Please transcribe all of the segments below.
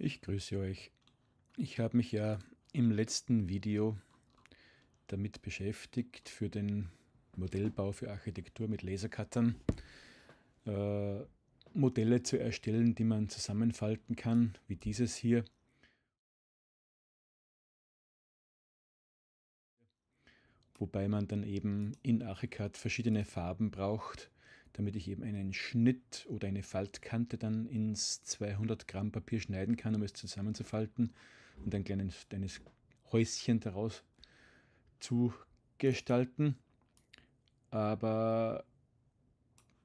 Ich grüße euch. Ich habe mich ja im letzten Video damit beschäftigt für den Modellbau für Architektur mit Lasercuttern. Äh, Modelle zu erstellen, die man zusammenfalten kann, wie dieses hier. Wobei man dann eben in Archicad verschiedene Farben braucht, damit ich eben einen Schnitt oder eine Faltkante dann ins 200 Gramm Papier schneiden kann, um es zusammenzufalten und ein kleines, kleines Häuschen daraus zu gestalten. Aber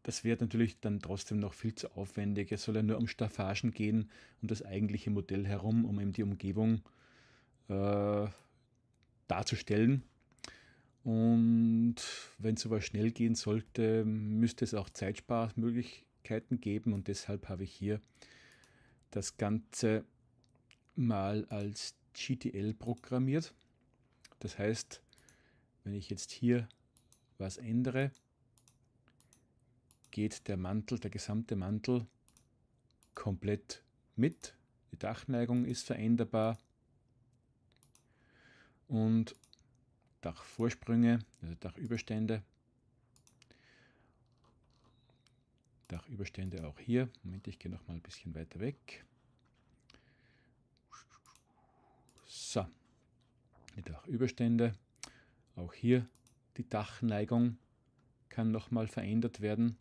das wird natürlich dann trotzdem noch viel zu aufwendig. Es soll ja nur um Staffagen gehen, um das eigentliche Modell herum, um eben die Umgebung äh, darzustellen. Und wenn sowas schnell gehen sollte, müsste es auch Zeitsparmöglichkeiten geben. Und deshalb habe ich hier das Ganze mal als GTL programmiert. Das heißt, wenn ich jetzt hier was ändere, geht der Mantel, der gesamte Mantel komplett mit. Die Dachneigung ist veränderbar. Und Dachvorsprünge, also Dachüberstände. Dachüberstände auch hier. Moment, ich gehe noch mal ein bisschen weiter weg. So, die Dachüberstände. Auch hier die Dachneigung kann noch mal verändert werden.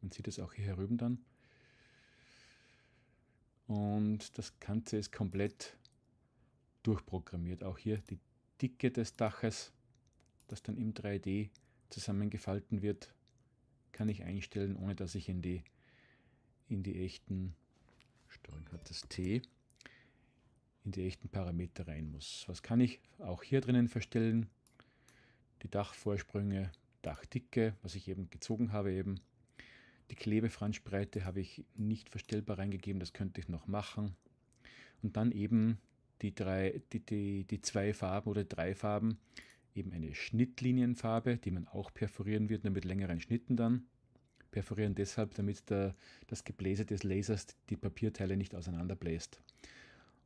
Man sieht es auch hier herüben dann. Und das Ganze ist komplett durchprogrammiert. Auch hier die Dicke des Daches, das dann im 3D zusammengefalten wird, kann ich einstellen, ohne dass ich in die, in die echten Steuerung hat das T in die echten Parameter rein muss. Was kann ich auch hier drinnen verstellen? Die Dachvorsprünge, Dachdicke, was ich eben gezogen habe eben. Die Klebefranschbreite habe ich nicht verstellbar reingegeben, das könnte ich noch machen. Und dann eben die, drei, die, die, die zwei Farben oder drei Farben eben eine Schnittlinienfarbe, die man auch perforieren wird, nur mit längeren Schnitten dann. Perforieren deshalb, damit der, das Gebläse des Lasers die Papierteile nicht auseinanderbläst.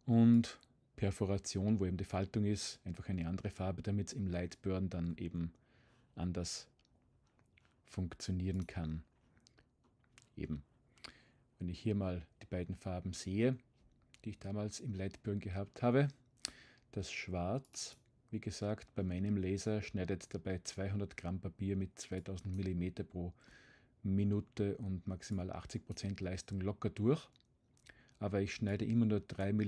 Und Perforation, wo eben die Faltung ist, einfach eine andere Farbe, damit es im Lightburn dann eben anders funktionieren kann. Eben, wenn ich hier mal die beiden Farben sehe, die ich damals im Lightburn gehabt habe. Das Schwarz, wie gesagt, bei meinem Laser schneidet dabei 200 Gramm Papier mit 2000 mm pro Minute und maximal 80% Leistung locker durch. Aber ich schneide immer nur 3 mm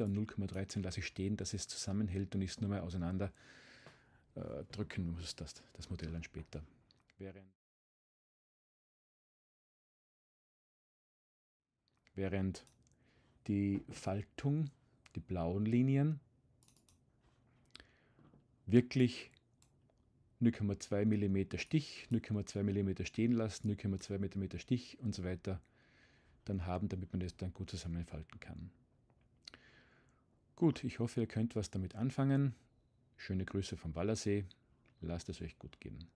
und 0,13 lasse ich stehen, dass es zusammenhält und ich es nur mal auseinander äh, drücken muss, das, das Modell dann später. Während während die Faltung, die blauen Linien, wirklich 0,2 mm Stich, 0,2 mm stehen lassen, 0,2 mm Stich und so weiter dann haben, damit man das dann gut zusammenfalten kann. Gut, ich hoffe, ihr könnt was damit anfangen. Schöne Grüße vom Wallersee. Lasst es euch gut gehen.